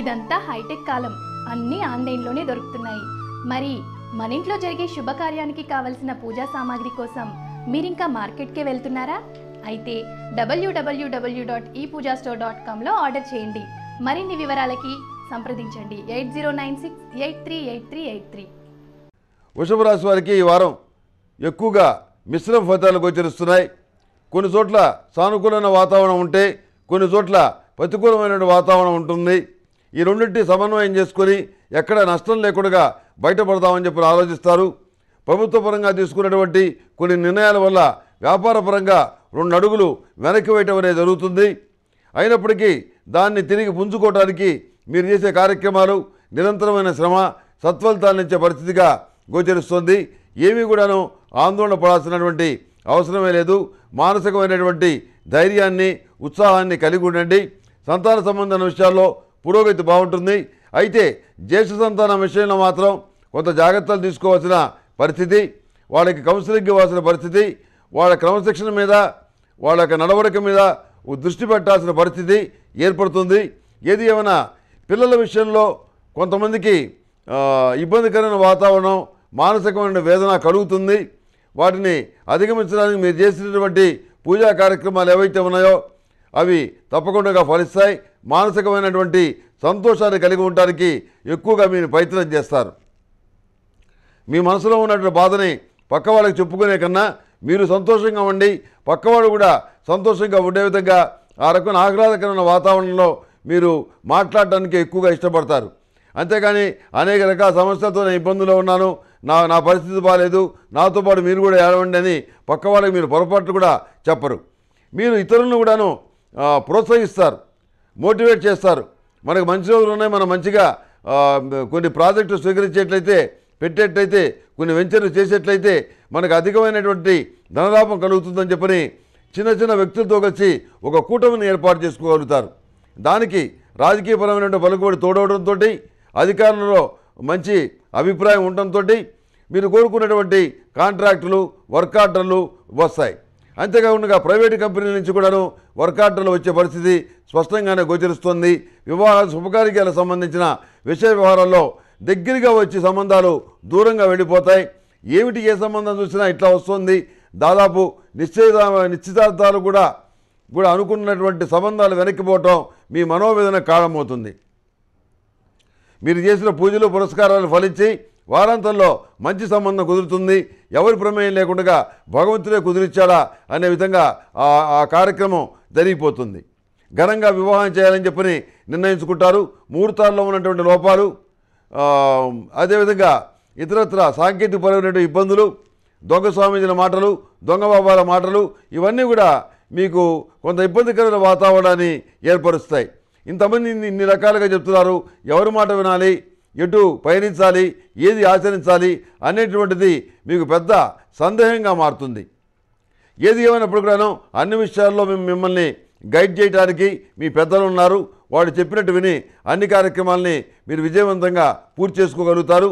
ఇదంతా హైటెక్ కాలం అన్నీ ఆన్లైన్లోనే దొరుకుతున్నాయి మరి మన ఇంట్లో జరిగే శుభకార్యానికి కావలసిన పూజా సామాగ్రి కోసం మీరింకా మార్కెట్కే వెళ్తున్నారా అయితే W W W dot E Pooja store dot కామ్లో ఆర్డర్ చేయండి మరిన్ని వివరాలకి సంప్రదించండి eight zero nine six eight three eight three eight three వృషభ రాశి వారికి ఈ వారం ఎక్కువగా మిశ్రమ ఫలితాలు గోచరిస్తున్నాయి కొన్ని చోట్ల సానుకూలమైన వాతావరణం ఉంటే కొన్ని చోట్ల ప్రతికూలమైన వాతావరణం ఉంటుంది ఈ రెండింటి సమన్వయం చేసుకొని ఎక్కడ నష్టం లేకుండా బయటపడదామని చెప్పి ఆలోచిస్తారు ప్రభుత్వ పరంగా తీసుకున్నటువంటి కొన్ని నిర్ణయాల వల్ల వ్యాపార పరంగా రెండు అడుగులు వెనక్కి వేయటం అనేది జరుగుతుంది అయినప్పటికీ దాన్ని తిరిగి పుంజుకోవడానికి మీరు చేసే కార్యక్రమాలు నిరంతరమైన శ్రమ సత్ఫలితాలనిచ్చే పరిస్థితిగా గోచరిస్తుంది ఏమీ కూడాను ఆందోళన పడాల్సినటువంటి అవసరమే లేదు మానసికమైనటువంటి ధైర్యాన్ని ఉత్సాహాన్ని కలిగి ఉండండి సంతాన సంబంధమైన విషయాల్లో పురోగతి బాగుంటుంది అయితే జ్యేష్ఠ సంతానం విషయంలో మాత్రం కొంత జాగ్రత్తలు తీసుకోవాల్సిన పరిస్థితి వాళ్ళకి కౌన్సిలింగ్ ఇవ్వాల్సిన పరిస్థితి వాళ్ళ క్రమశిక్షణ మీద వాళ్ళ నడవడిక మీద దృష్టి పెట్టాల్సిన పరిస్థితి ఏర్పడుతుంది ఏది ఏమైనా పిల్లల విషయంలో కొంతమందికి ఇబ్బందికరమైన వాతావరణం మానసికమైన వేదన కలుగుతుంది వాటిని అధిగమించడానికి మీరు చేసినటువంటి పూజా కార్యక్రమాలు ఏవైతే ఉన్నాయో అవి తప్పకుండా ఫలిస్తాయి మానసికమైనటువంటి సంతోషాన్ని కలిగి ఉండడానికి ఎక్కువగా మీరు ప్రయత్నం చేస్తారు మీ మనసులో ఉన్నటువంటి బాధని పక్క వాళ్ళకి చెప్పుకునే కన్నా మీరు సంతోషంగా ఉండి పక్కవాడు కూడా సంతోషంగా ఉండే విధంగా ఆ రకమైన ఆహ్లాదకరమైన వాతావరణంలో మీరు మాట్లాడటానికి ఎక్కువగా ఇష్టపడతారు అంతేకాని అనేక రకాల సమస్యలతో నేను ఇబ్బందుల్లో ఉన్నాను నా నా పరిస్థితి బాగాలేదు నాతో పాటు మీరు కూడా ఏడవండి అని పక్క వాళ్ళకి మీరు పొరపాట్లు కూడా చెప్పరు మీరు ఇతరులను కూడాను ప్రోత్సహిస్తారు మోటివేట్ చేస్తారు మనకు మంచి రోజులు ఉన్నాయి మనం మంచిగా కొన్ని ప్రాజెక్టులు స్వీకరించేట్లయితే పెట్టేట్లయితే కొన్ని వెంచర్లు చేసేట్లయితే మనకు అధికమైనటువంటి ధనలాభం కలుగుతుందని చెప్పని చిన్న చిన్న వ్యక్తులతో కలిసి ఒక కూటమిని ఏర్పాటు చేసుకోగలుగుతారు దానికి రాజకీయపరమైనటువంటి పలుకుబడి తోడవడంతో అధికారంలో మంచి అభిప్రాయం ఉండటంతో మీరు కోరుకున్నటువంటి కాంట్రాక్టులు వర్క్ ఆర్డర్లు వస్తాయి అంతేకాకుండా ప్రైవేటు కంపెనీల నుంచి కూడాను వర్క్ ఆర్డర్లు వచ్చే పరిస్థితి స్పష్టంగానే గోచరిస్తోంది వివాహ శుభకార్యాలకు సంబంధించిన విషయ వ్యవహారాల్లో దగ్గరగా వచ్చే సంబంధాలు దూరంగా వెళ్ళిపోతాయి ఏమిటి ఏ సంబంధం చూసినా ఇట్లా వస్తుంది దాదాపు నిశ్చిత నిశ్చితార్థాలు కూడా కూడా అనుకున్నటువంటి సంబంధాలు వెనక్కిపోవటం మీ మనోవేదన కారణమవుతుంది మీరు చేసిన పూజలు పురస్కారాలు ఫలించి వారాంతంలో మంచి సంబంధం కుదురుతుంది ఎవరి ప్రమేయం లేకుండా భగవంతుడే కుదిరిచ్చాడా అనే విధంగా ఆ కార్యక్రమం జరిగిపోతుంది ఘనంగా వివాహం చేయాలని చెప్పని నిర్ణయించుకుంటారు ముహూర్తాల్లో ఉన్నటువంటి లోపాలు అదేవిధంగా ఇతరత్ర పరమైనటువంటి ఇబ్బందులు దొంగ స్వామీజీల మాటలు దొంగ బాబాల మాటలు ఇవన్నీ కూడా మీకు కొంత ఇబ్బందికరమైన వాతావరణాన్ని ఏర్పరుస్తాయి ఇంతమంది ఇన్ని రకాలుగా చెప్తున్నారు ఎవరి మాట వినాలి ఎటు పయనించాలి ఏది ఆచరించాలి అనేటువంటిది మీకు పెద్ద సందేహంగా మారుతుంది ఏది ఏమైనప్పుడు కూడాను అన్ని విషయాల్లో మేము మిమ్మల్ని గైడ్ చేయడానికి మీ పెద్దలు ఉన్నారు వాళ్ళు చెప్పినట్టు విని అన్ని కార్యక్రమాలని మీరు విజయవంతంగా పూర్తి చేసుకోగలుగుతారు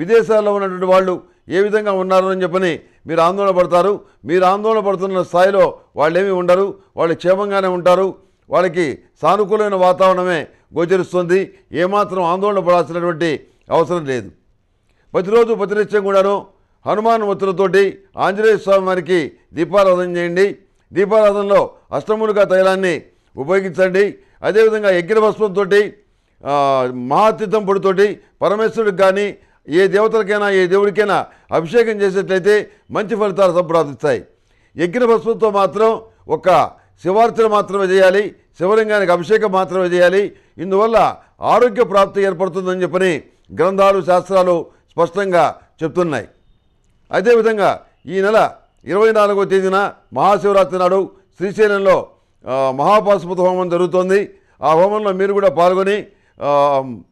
విదేశాల్లో ఉన్నటువంటి వాళ్ళు ఏ విధంగా ఉన్నారు అని చెప్పని మీరు ఆందోళన పడతారు మీరు ఆందోళన పడుతున్న స్థాయిలో వాళ్ళేమీ ఉండరు వాళ్ళు క్షేమంగానే ఉంటారు వాళ్ళకి సానుకూలమైన వాతావరణమే గోచరిస్తుంది ఏమాత్రం ఆందోళన పడాల్సినటువంటి అవసరం లేదు ప్రతిరోజు ప్రతినిత్యం కూడాను హనుమాన్ ఒత్తులతోటి ఆంజనేయ స్వామి వారికి దీపారాధన చేయండి దీపారాధనలో అష్టములుగా తైలాన్ని ఉపయోగించండి అదేవిధంగా యజ్ఞ భస్మంతో మహాతీర్థం పొడితోటి పరమేశ్వరుడికి కానీ ఏ దేవతలకైనా ఏ దేవుడికైనా అభిషేకం చేసేట్లయితే మంచి ఫలితాలు సంప్రాప్తిస్తాయి యజ్ఞ భస్మంతో మాత్రం ఒక శివార్చన మాత్రమే చేయాలి శివలింగానికి అభిషేకం మాత్రమే చేయాలి ఇందువల్ల ఆరోగ్య ప్రాప్తి ఏర్పడుతుందని చెప్పని గ్రంథాలు శాస్త్రాలు స్పష్టంగా చెప్తున్నాయి అదేవిధంగా ఈ నెల ఇరవై నాలుగో తేదీన మహాశివరాత్రి నాడు శ్రీశైలంలో మహాపాశుపతి హోమం జరుగుతోంది ఆ హోమంలో మీరు కూడా పాల్గొని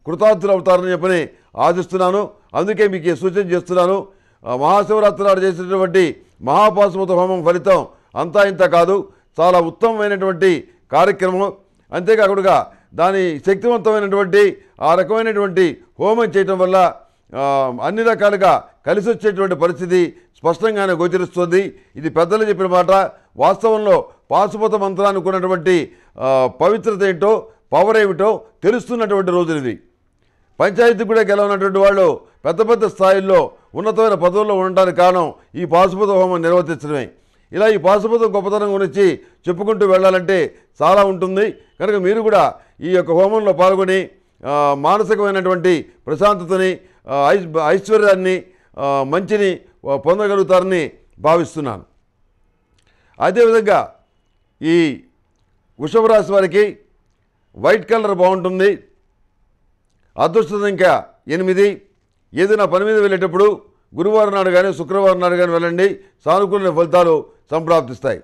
కృతార్థులు అవుతారని చెప్పని ఆశిస్తున్నాను అందుకే మీకు సూచన చేస్తున్నాను మహాశివరాత్రి నాడు చేసినటువంటి మహాపాశుపతి హోమం ఫలితం అంతా ఇంత కాదు చాలా ఉత్తమమైనటువంటి కార్యక్రమం అంతేకాకుండా దాని శక్తివంతమైనటువంటి ఆ రకమైనటువంటి హోమం చేయటం వల్ల అన్ని రకాలుగా కలిసి వచ్చేటువంటి పరిస్థితి స్పష్టంగానే గోచరిస్తుంది ఇది పెద్దలు చెప్పిన మాట వాస్తవంలో పాశుపత మంత్రానికి ఉన్నటువంటి పవిత్రత ఏమిటో పవర్ ఏమిటో తెలుస్తున్నటువంటి రోజులు ఇది పంచాయతీ కూడా గెలవనటువంటి వాళ్ళు పెద్ద పెద్ద స్థాయిల్లో ఉన్నతమైన పదవుల్లో ఉండటానికి కారణం ఈ పాశుపత హోమం నిర్వర్తించడమే ఇలా ఈ పాశుపత గొప్పతనం గురించి చెప్పుకుంటూ వెళ్ళాలంటే చాలా ఉంటుంది కనుక మీరు కూడా ఈ యొక్క హోమంలో పాల్గొని మానసికమైనటువంటి ప్రశాంతతని ఐశ్వర్యాన్ని మంచిని పొందగలుగుతారని భావిస్తున్నాను అదేవిధంగా ఈ వృషభ రాశి వారికి వైట్ కలర్ బాగుంటుంది అదృష్ట సంఖ్య ఎనిమిది ఏదైనా పని మీద వెళ్ళేటప్పుడు గురువారం నాడు కానీ శుక్రవారం నాడు కానీ వెళ్ళండి సానుకూల ఫలితాలు సంప్రాప్తిస్తాయి